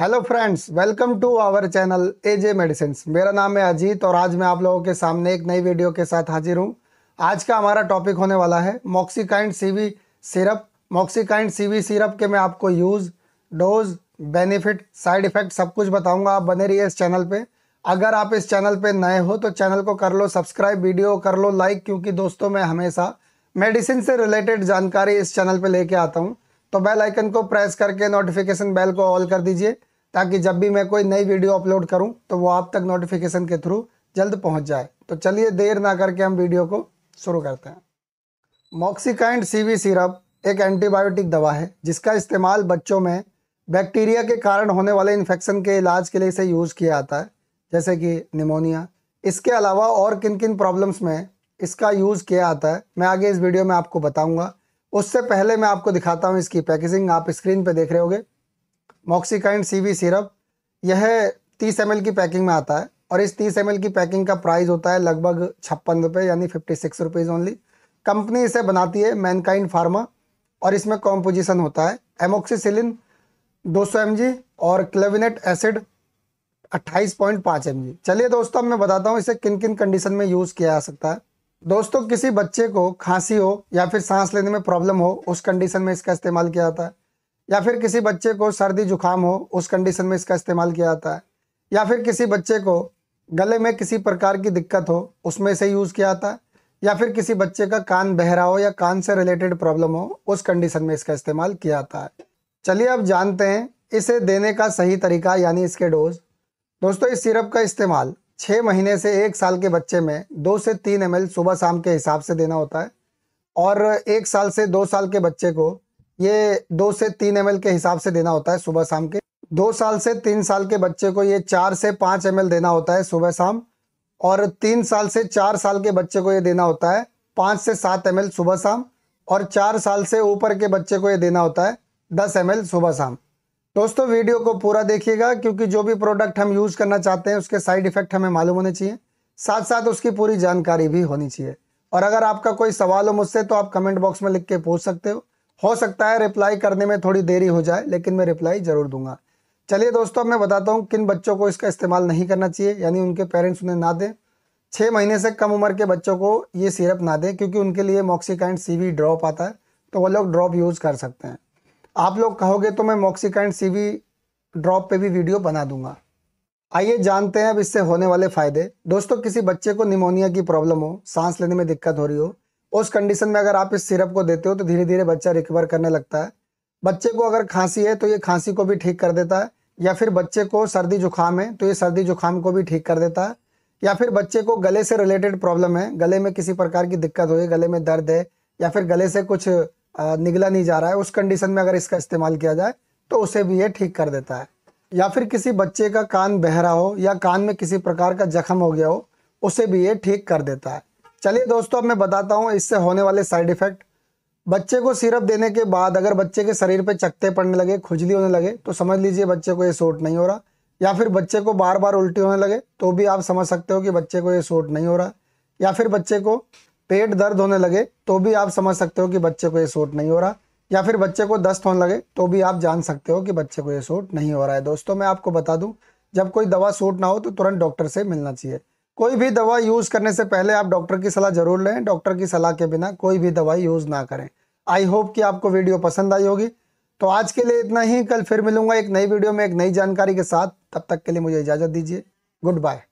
hello friends welcome to our channel AJ medicine मेरा नाम है अजीत और आज मैं आप लोगों के सामने एक नई वीडियो के साथ हाजिर हूँ आज का हमारा टॉपिक होने वाला है Moxikind CV syrup Moxikind CV syrup के मैं आपको use dose benefit side effect सब कुछ बताऊँगा आप बने रहिए इस चैनल पर अगर आप इस चैनल पर नए हो तो चैनल को कर लो सब्सक्राइब वीडियो कर लो लाइक क्योंकि दोस्तों मैं हमेशा मेडिसिन से रिलेटेड जानकारी इस चैनल पर लेके आता हूँ तो बेल आइकन को प्रेस करके नोटिफिकेशन बेल को ऑल कर दीजिए ताकि जब भी मैं कोई नई वीडियो अपलोड करूं तो वो आप तक नोटिफिकेशन के थ्रू जल्द पहुंच जाए तो चलिए देर ना करके हम वीडियो को शुरू करते हैं मॉक्सिकाइंड सीवी सिरप एक एंटीबायोटिक दवा है जिसका इस्तेमाल बच्चों में बैक्टीरिया के कारण होने वाले इन्फेक्शन के इलाज के लिए इसे यूज़ किया जाता है जैसे कि निमोनिया इसके अलावा और किन किन प्रॉब्लम्स में इसका यूज़ किया जाता है मैं आगे इस वीडियो में आपको बताऊंगा उससे पहले मैं आपको दिखाता हूँ इसकी पैकेजिंग आप स्क्रीन पर देख रहे होगे मॉक्सीकाइंड सी वी सिरप यह तीस एम की पैकिंग में आता है और इस तीस एम की पैकिंग का प्राइस होता है लगभग छप्पन रुपये यानी fifty six rupees only company इसे बनाती है मैनकाइंड फार्मा और इसमें कॉम्पोजिशन होता है एमोक्सीसिलिन 200 एम और क्लेविनेट एसिड 28.5 एम चलिए दोस्तों अब मैं बताता हूँ इसे किन किन कंडीशन में यूज़ किया जा सकता है दोस्तों किसी बच्चे को खांसी हो या फिर सांस लेने में प्रॉब्लम हो उस कंडीशन में इसका इस्तेमाल किया जाता है या फिर किसी बच्चे को सर्दी जुकाम हो उस कंडीशन में इसका इस्तेमाल किया जाता है या फिर किसी बच्चे को गले में किसी प्रकार की दिक्कत हो उसमें से यूज़ किया जाता है या फिर किसी बच्चे का कान बहरा हो या कान से रिलेटेड प्रॉब्लम हो उस कंडीशन में इसका इस्तेमाल किया जाता है चलिए अब जानते हैं इसे देने का सही तरीका यानी इसके डोज दोस्तों इस सिरप का इस्तेमाल छः महीने से एक साल के बच्चे में दो से तीन एम सुबह शाम के हिसाब से देना होता है और एक साल से दो साल के बच्चे को ये दो से तीन एम के हिसाब से देना होता है सुबह शाम के दो साल से तीन साल के बच्चे को ये चार से पाँच एम देना होता है सुबह शाम और तीन साल से चार साल के बच्चे को ये देना होता है पाँच से सात एम सुबह शाम और चार साल से ऊपर के बच्चे को ये देना होता है दस एम सुबह शाम दोस्तों वीडियो को पूरा देखिएगा क्योंकि जो भी प्रोडक्ट हम यूज़ करना चाहते हैं उसके साइड इफ़ेक्ट हमें मालूम होने चाहिए साथ साथ उसकी पूरी जानकारी भी होनी चाहिए और अगर आपका कोई सवाल हो मुझसे तो आप कमेंट बॉक्स में लिख के पूछ सकते हो हो सकता है रिप्लाई करने में थोड़ी देरी हो जाए लेकिन मैं रिप्लाई ज़रूर दूंगा चलिए दोस्तों मैं बताता हूँ किन बच्चों को इसका इस्तेमाल नहीं करना चाहिए यानी उनके पेरेंट्स उन्हें ना दें छः महीने से कम उम्र के बच्चों को ये सिरप ना दें क्योंकि उनके लिए मॉक्सीकाइंड सी ड्रॉप आता है तो वो लोग ड्रॉप यूज़ कर सकते हैं आप लोग कहोगे तो मैं सी वी ड्रॉप पे भी वीडियो बना दूंगा आइए जानते हैं अब इससे होने वाले फ़ायदे दोस्तों किसी बच्चे को निमोनिया की प्रॉब्लम हो सांस लेने में दिक्कत हो रही हो उस कंडीशन में अगर आप इस सिरप को देते हो तो धीरे धीरे बच्चा रिकवर करने लगता है बच्चे को अगर खांसी है तो ये खांसी को भी ठीक कर देता है या फिर बच्चे को सर्दी जुकाम है तो ये सर्दी जुकाम को भी ठीक कर देता है या फिर बच्चे को गले से रिलेटेड प्रॉब्लम है गले में किसी प्रकार की दिक्कत हो गले में दर्द है या फिर गले से कुछ निगला नहीं जा रहा है उस कंडीशन में अगर इसका इस्तेमाल किया जाए तो उसे भी ये ठीक कर देता है या फिर किसी बच्चे का कान बहरा हो या कान में किसी प्रकार का जख्म हो गया हो उसे भी ये ठीक कर देता है चलिए दोस्तों अब मैं बताता हूँ इससे होने वाले साइड इफ़ेक्ट बच्चे को सिरप देने के बाद अगर बच्चे के शरीर पर चकते पड़ने लगे खुजली होने लगे तो समझ लीजिए बच्चे को ये सूट नहीं हो रहा या फिर बच्चे को बार बार उल्टी होने लगे तो भी आप समझ सकते हो कि बच्चे को ये सूट नहीं हो रहा या फिर बच्चे को पेट दर्द होने लगे तो भी आप समझ सकते हो कि बच्चे को ये सूट नहीं हो रहा या फिर बच्चे को दस्त होने लगे तो भी आप जान सकते हो कि बच्चे को ये सूट नहीं हो रहा है दोस्तों मैं आपको बता दूं जब कोई दवा सूट ना हो तो तुरंत डॉक्टर से मिलना चाहिए कोई भी दवा यूज़ करने से पहले आप डॉक्टर की सलाह जरूर लें डॉक्टर की सलाह के बिना कोई भी दवाई यूज़ ना करें आई होप कि आपको वीडियो पसंद आई होगी तो आज के लिए इतना ही कल फिर मिलूंगा एक नई वीडियो में एक नई जानकारी के साथ तब तक के लिए मुझे इजाज़त दीजिए गुड बाय